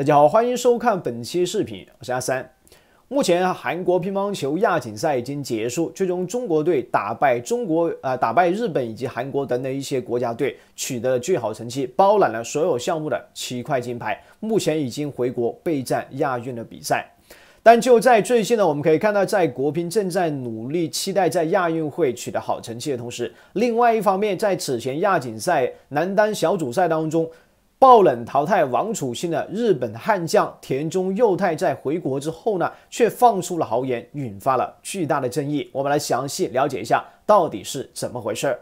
大家好，欢迎收看本期视频，我是阿三。目前韩国乒乓球亚锦赛已经结束，最终中国队打败中国啊，打败日本以及韩国等等一些国家队，取得了最好成绩，包揽了所有项目的七块金牌。目前已经回国备战亚运的比赛。但就在最近呢，我们可以看到，在国乒正在努力期待在亚运会取得好成绩的同时，另外一方面，在此前亚锦赛男单小组赛当中。爆冷淘汰王楚钦的日本悍将田中佑太在回国之后呢，却放出了豪言，引发了巨大的争议。我们来详细了解一下到底是怎么回事儿。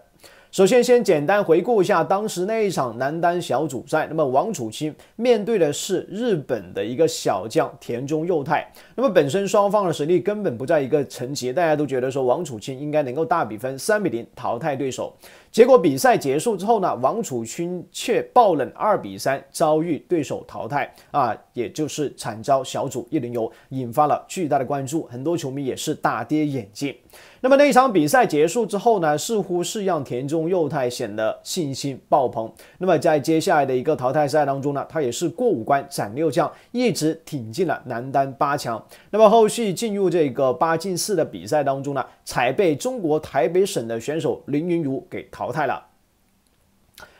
首先，先简单回顾一下当时那一场男单小组赛。那么，王楚钦面对的是日本的一个小将田中佑太。那么，本身双方的实力根本不在一个层级，大家都觉得说王楚钦应该能够大比分三比零淘汰对手。结果比赛结束之后呢，王楚钦却爆冷二比三遭遇对手淘汰啊，也就是惨遭小组一轮游，引发了巨大的关注，很多球迷也是大跌眼镜。那么那一场比赛结束之后呢，似乎是让田中。中右太显得信心爆棚。那么在接下来的一个淘汰赛当中呢，他也是过五关斩六将，一直挺进了男单八强。那么后续进入这个八进四的比赛当中呢，才被中国台北省的选手林云如给淘汰了。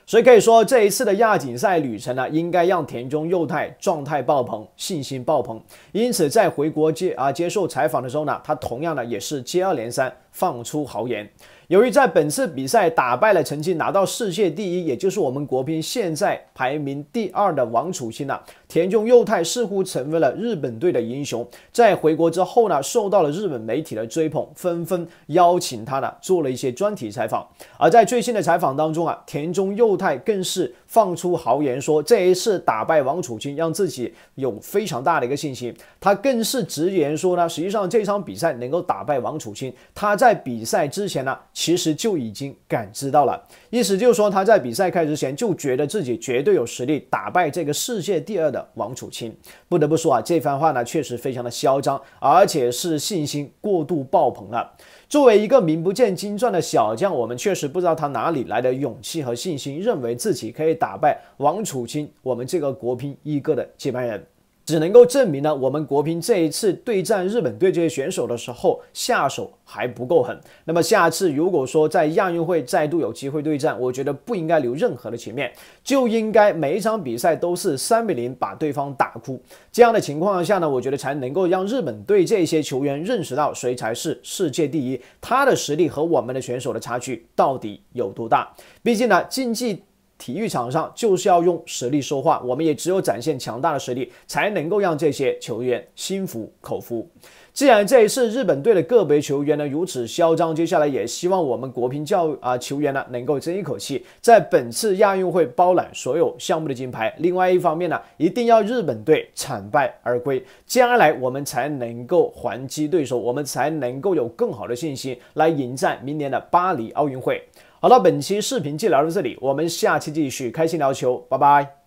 所以可以说，这一次的亚锦赛旅程呢，应该让田中佑太状态爆棚，信心爆棚。因此在回国接啊接受采访的时候呢，他同样呢也是接二连三。放出豪言，由于在本次比赛打败了曾经拿到世界第一，也就是我们国乒现在排名第二的王楚钦了，田中佑太似乎成为了日本队的英雄。在回国之后呢，受到了日本媒体的追捧，纷纷邀请他呢做了一些专题采访。而在最新的采访当中啊，田中佑太更是。放出豪言说这一次打败王楚钦，让自己有非常大的一个信心。他更是直言说呢，实际上这场比赛能够打败王楚钦，他在比赛之前呢，其实就已经感知到了，意思就是说他在比赛开始前就觉得自己绝对有实力打败这个世界第二的王楚钦。不得不说啊，这番话呢确实非常的嚣张，而且是信心过度爆棚了。作为一个名不见经传的小将，我们确实不知道他哪里来的勇气和信心，认为自己可以。打败王楚钦，我们这个国乒一哥的接班人，只能够证明呢，我们国乒这一次对战日本队这些选手的时候下手还不够狠。那么下次如果说在亚运会再度有机会对战，我觉得不应该留任何的情面，就应该每一场比赛都是三比零把对方打哭。这样的情况下呢，我觉得才能够让日本队这些球员认识到谁才是世界第一，他的实力和我们的选手的差距到底有多大。毕竟呢，竞技。体育场上就是要用实力说话，我们也只有展现强大的实力，才能够让这些球员心服口服。既然这一次日本队的个别球员呢如此嚣张，接下来也希望我们国乒教啊球员呢能够争一口气，在本次亚运会包揽所有项目的金牌。另外一方面呢，一定要日本队惨败而归，接下来我们才能够还击对手，我们才能够有更好的信心来迎战明年的巴黎奥运会。好了，本期视频就聊到这里，我们下期继续开心聊球，拜拜。